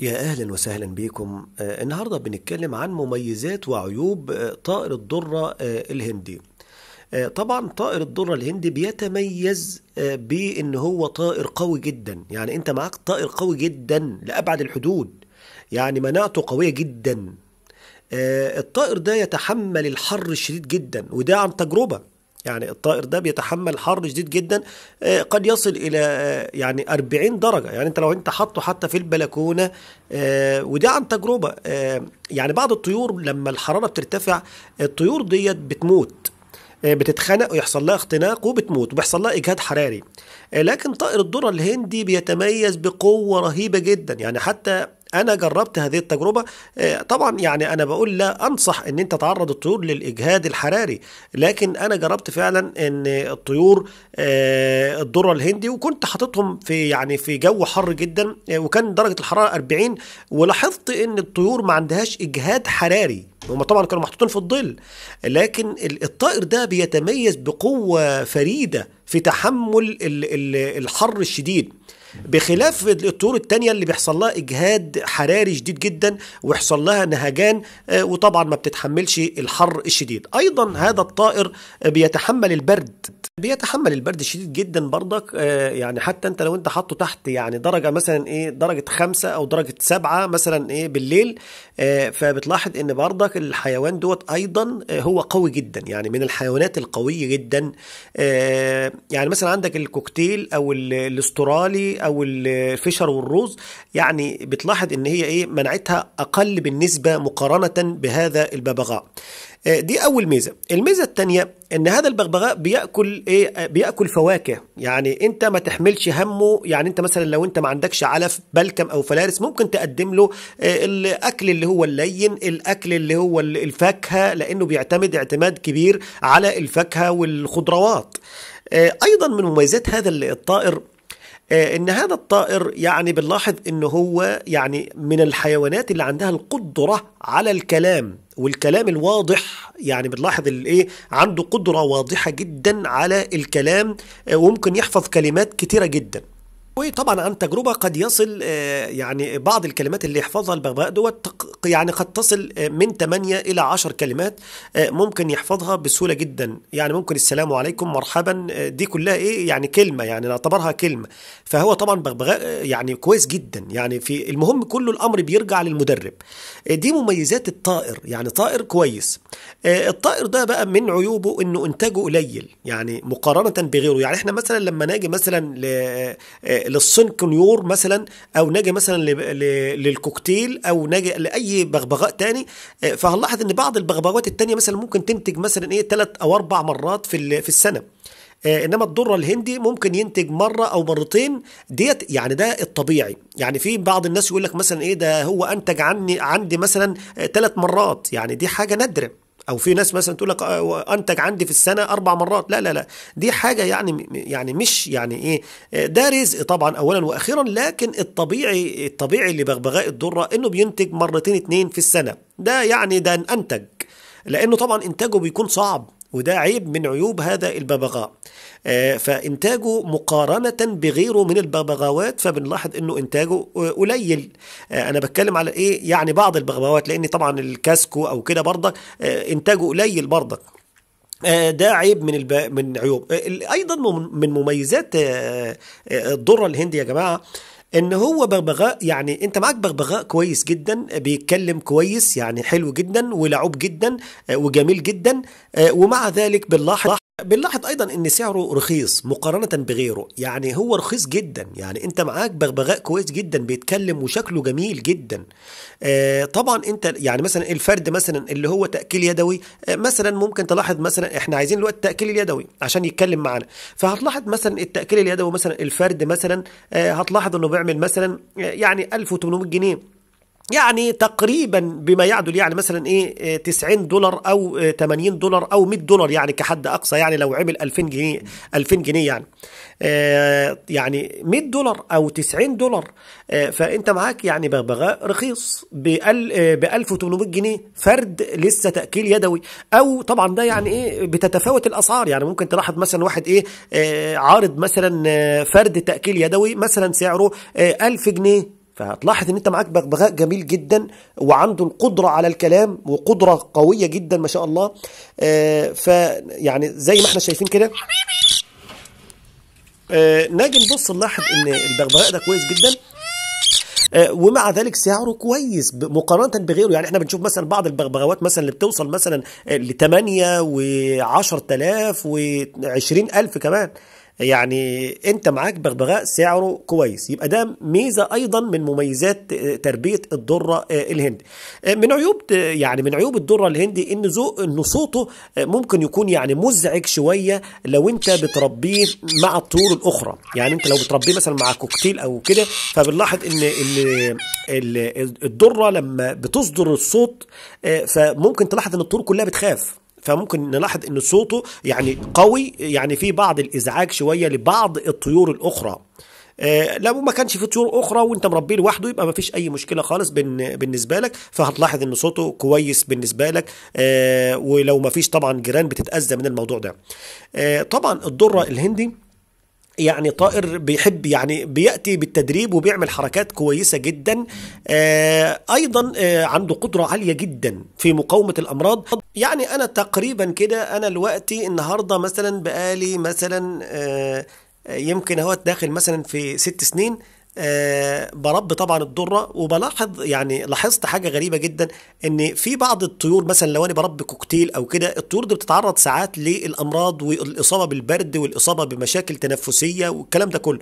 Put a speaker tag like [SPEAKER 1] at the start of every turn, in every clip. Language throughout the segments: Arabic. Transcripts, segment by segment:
[SPEAKER 1] يا اهلا وسهلا بكم آه، النهارده بنتكلم عن مميزات وعيوب آه، طائر الدره آه، الهندي طبعا طائر الدره الهندي بيتميز بان هو طائر قوي جدا يعني انت معاك طائر قوي جدا لابعد الحدود يعني مناعته قويه جدا الطائر ده يتحمل الحر الشديد جدا وده عن تجربه يعني الطائر ده بيتحمل حر شديد جدا آه، قد يصل الى آه، يعني 40 درجه يعني انت لو انت حاطه حتى في البلكونه آه، وده عن تجربه يعني بعض الطيور لما الحراره بترتفع الطيور ديت بتموت بتتخنق ويحصل لها اختناق وبتموت وبيحصل لها اجهاد حراري لكن طائر الذره الهندي بيتميز بقوه رهيبه جدا يعني حتى انا جربت هذه التجربه آه، طبعا يعني انا بقول لا انصح ان انت تعرض الطيور للاجهاد الحراري لكن انا جربت فعلا ان الطيور آه، الدره الهندي وكنت حاططهم في يعني في جو حر جدا آه، وكان درجه الحراره 40 ولاحظت ان الطيور ما عندهاش اجهاد حراري هم طبعا كانوا محطوطين في الظل لكن الطائر ده بيتميز بقوه فريده في تحمل الحر الشديد بخلاف الطيور التانية اللي بيحصل لها اجهاد حراري شديد جدا ويحصل لها نهجان آه، وطبعا ما بتتحملش الحر الشديد ايضا هذا الطائر بيتحمل البرد بيتحمل البرد الشديد جدا برضك آه، يعني حتى انت لو انت حاطه تحت يعني درجه مثلا ايه درجه خمسة او درجه سبعة مثلا ايه بالليل آه، فبتلاحظ ان برضك الحيوان دوت ايضا هو قوي جدا يعني من الحيوانات القويه جدا يعني مثلا عندك الكوكتيل او الاسترالي او الفشر والروز يعني بتلاحظ ان هي ايه منعتها اقل بالنسبه مقارنه بهذا الببغاء آه، دي اول ميزه الميزه الثانيه ان هذا الببغاء بياكل ايه بياكل فواكه يعني انت ما تحملش همه يعني انت مثلا لو انت ما عندكش علف بلكم او فلارس ممكن تقدم له آه، الاكل اللي هو اللين الاكل اللي هو الفاكهه لانه بيعتمد اعتماد كبير على الفاكهه والخضروات آه، ايضا من مميزات هذا الطائر آه، ان هذا الطائر يعني بنلاحظ ان هو يعني من الحيوانات اللي عندها القدره على الكلام والكلام الواضح يعني بنلاحظ الايه عنده قدره واضحه جدا على الكلام آه، وممكن يحفظ كلمات كتيره جدا وطبعا عن تجربه قد يصل آه، يعني بعض الكلمات اللي يحفظها البغبغاء دوت يعني قد تصل آه، من 8 الى 10 كلمات آه، ممكن يحفظها بسهوله جدا يعني ممكن السلام عليكم مرحبا دي كلها ايه يعني كلمه يعني نعتبرها كلمه فهو طبعا بغبغاء يعني كويس جدا يعني في المهم كله الامر بيرجع للمدرب دي مميزات الطائر يعني طائر كويس الطائر ده بقى من عيوبه انه انتاجه قليل يعني مقارنه بغيره يعني احنا مثلا لما ناجي مثلا للسنكونيور مثلا او نجي مثلا للكوكتيل او نجي لاي بغبغاء تاني آه، فهنلاحظ ان بعض البغبغات التانية مثلا ممكن تنتج مثلا ايه ثلاث او اربع مرات في في السنه آه، انما الدره الهندي ممكن ينتج مره او مرتين ديت يعني ده الطبيعي يعني في بعض الناس يقول لك مثلا ايه ده هو انتج عني عندي مثلا ثلاث آه، مرات يعني دي حاجه نادره او في ناس مثلا تقول لك آه، انتج عندي في السنه اربع مرات لا لا لا دي حاجه يعني يعني مش يعني ايه آه، ده رزق طبعا اولا واخيرا لكن الطبيعي الطبيعي لبغبغاء الدره انه بينتج مرتين اتنين في السنه ده يعني ده انتج لأنه طبعا إنتاجه بيكون صعب وده عيب من عيوب هذا الببغاء آه، فإنتاجه مقارنة بغيره من الببغاوات فبنلاحظ أنه إنتاجه قليل آه، أنا بتكلم على إيه يعني بعض الببغاوات لأن طبعا الكاسكو أو كده برضك آه، إنتاجه قليل برضك ده عيب من الب... من عيوب ايضا من مميزات الذره الهندي يا جماعه ان هو بغبغاء يعني انت معاك بغبغاء كويس جدا بيتكلم كويس يعني حلو جدا ولعوب جدا آه، وجميل جدا آه، ومع ذلك بنلاحظ بنلاحظ ايضا ان سعره رخيص مقارنه بغيره يعني هو رخيص جدا يعني انت معاك بغبغاء كويس جدا بيتكلم وشكله جميل جدا آه طبعا انت يعني مثلا الفرد مثلا اللي هو تاكيل يدوي آه مثلا ممكن تلاحظ مثلا احنا عايزين الوقت التاكيل اليدوي عشان يتكلم معانا فهتلاحظ مثلا التاكيل اليدوي مثلا الفرد مثلا آه هتلاحظ انه بيعمل مثلا آه، يعني 1800 جنيه يعني تقريبا بما يعدل يعني مثلا ايه 90 إيه، دولار او 80 إيه، دولار او 100 دولار يعني كحد اقصى يعني لو عمل 2000 جنيه 2000 جنيه يعني إيه، يعني 100 دولار او 90 دولار فانت معاك يعني بغبغاء رخيص ب 1800 جنيه فرد لسه تاكيل يدوي او طبعا ده يعني ايه بتتفاوت الاسعار يعني ممكن تلاحظ مثلا واحد ايه عارض مثلا فرد تاكيل يدوي مثلا سعره 1000 جنيه فهتلاحظ ان انت معاك بغبغاء جميل جدا وعنده القدره على الكلام وقدره قويه جدا ما شاء الله آه، ف يعني زي ما احنا شايفين كده آه نجي نبص نلاحظ ان البغبغاء ده كويس جدا آه، ومع ذلك سعره كويس مقارنه بغيره يعني احنا بنشوف مثلا بعض البغبغاوات مثلا اللي بتوصل مثلا ل 8 و 10000 و 20000 كمان يعني انت معاك بغبغاء سعره كويس يبقى ده ميزه ايضا من مميزات آه، تربيه الدره آه، الهندي آه، من عيوب يعني من عيوب الدره الهندي ان ان صوته ممكن يكون يعني مزعج شويه لو انت بتربيه مع الطيور الاخرى يعني انت لو بتربيه مثلا مع كوكتيل او كده فبنلاحظ ان الدره لما بتصدر الصوت فممكن تلاحظ ان الطيور كلها بتخاف فممكن نلاحظ ان صوته يعني قوي يعني في بعض الازعاج شويه لبعض الطيور الاخرى آه، لو ما كانش في طيور اخرى وانت مربيه لوحده يبقى ما فيش اي مشكله خالص بالنسبه لك فهتلاحظ ان صوته كويس بالنسبه لك آه، ولو ما فيش طبعا جيران بتتاذى من الموضوع ده آه، طبعا الدره الهندي يعني طائر بيحب يعني بياتي بالتدريب وبيعمل حركات كويسه جدا آه ايضا آه عنده قدره عاليه جدا في مقاومه الامراض يعني انا تقريبا كده انا دلوقتي النهارده مثلا بقالي مثلا آه يمكن اهوت داخل مثلا في ست سنين برب آه، بربي طبعا الدرة وبلاحظ يعني لاحظت حاجه غريبه جدا ان في بعض الطيور مثلا لو انا بربي كوكتيل او كده الطيور دي بتتعرض ساعات للامراض والاصابه بالبرد والاصابه بمشاكل تنفسيه والكلام ده كله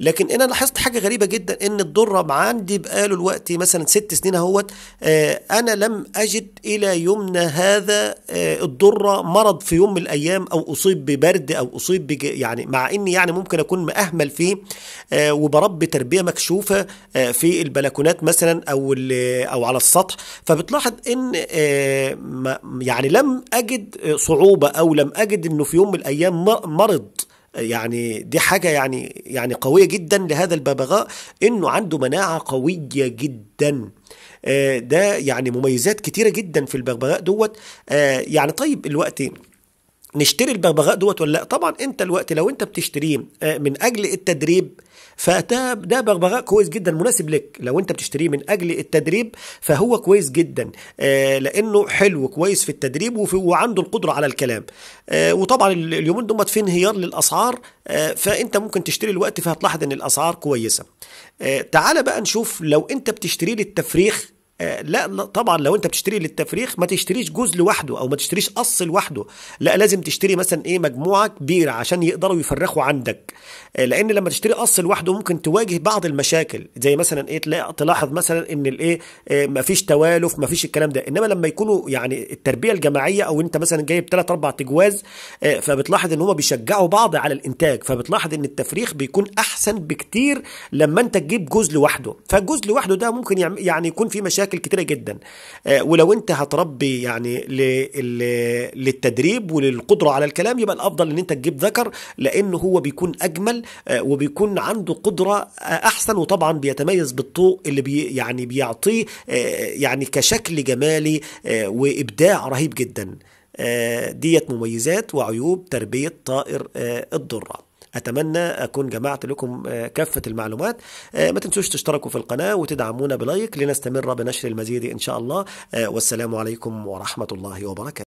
[SPEAKER 1] لكن انا لاحظت حاجه غريبه جدا ان الدرة عندي بقاله الوقت مثلا ست سنين اهوت آه، انا لم اجد الى يومنا هذا آه، الدرة مرض في يوم من الايام او اصيب ببرد او اصيب يعني مع اني يعني ممكن اكون مأهمل فيه وبربي تربيه مكشوفه آه، في البلكونات مثلا او او على السطح فبتلاحظ ان آه، يعني لم اجد صعوبه او لم اجد انه في يوم من الايام مرض يعني دي حاجة يعني يعني قوية جدا لهذا الببغاء انه عنده مناعة قوية جدا آه، ده يعني مميزات كتيرة جدا في الببغاء دوت يعني طيب الوقت نشتري الببغاء دوت ولا لا طبعا انت الوقت لو انت بتشتريه من اجل التدريب فده ده بغبغاء كويس جدا مناسب لك لو انت بتشتريه من اجل التدريب فهو كويس جدا آه، لانه حلو كويس في التدريب وفي وعنده القدره على الكلام آه، وطبعا اليومين دول في انهيار للاسعار آه، فانت ممكن تشتري الوقت فهتلاحظ ان الاسعار كويسه تعال بقى نشوف لو انت بتشتريه للتفريخ لا طبعا لو انت بتشتري للتفريخ ما تشتريش جزء لوحده او ما تشتريش قص لوحده لا لازم تشتري مثلا ايه مجموعه كبيره عشان يقدروا يفرخوا عندك لان لما تشتري قص لوحده ممكن تواجه بعض المشاكل زي مثلا ايه تلاحظ مثلا ان الايه آه، ما فيش توالف ما فيش الكلام ده انما لما يكونوا يعني التربيه الجماعيه او انت مثلا جايب ثلاث اربع تجواز آه، فبتلاحظ ان هم بيشجعوا بعض على الانتاج فبتلاحظ ان التفريخ بيكون احسن بكتير لما انت تجيب جزء لوحده فالجزء لوحده ده ممكن يعني يكون في مشاكل مشاكل كتيره جدا آه، ولو انت هتربي يعني للتدريب وللقدره على الكلام يبقى الافضل ان انت تجيب ذكر لانه هو بيكون اجمل آه، وبيكون عنده قدره آه، احسن وطبعا بيتميز بالطوق اللي بي يعني بيعطيه يعني كشكل جمالي وابداع رهيب جدا ديت مميزات وعيوب تربيه طائر الدرة أتمنى أكون جمعت لكم آه، كافة المعلومات آه، ما تنسوش تشتركوا في القناة وتدعمونا بلايك لنستمر بنشر المزيد إن شاء الله آه، والسلام عليكم ورحمة الله وبركاته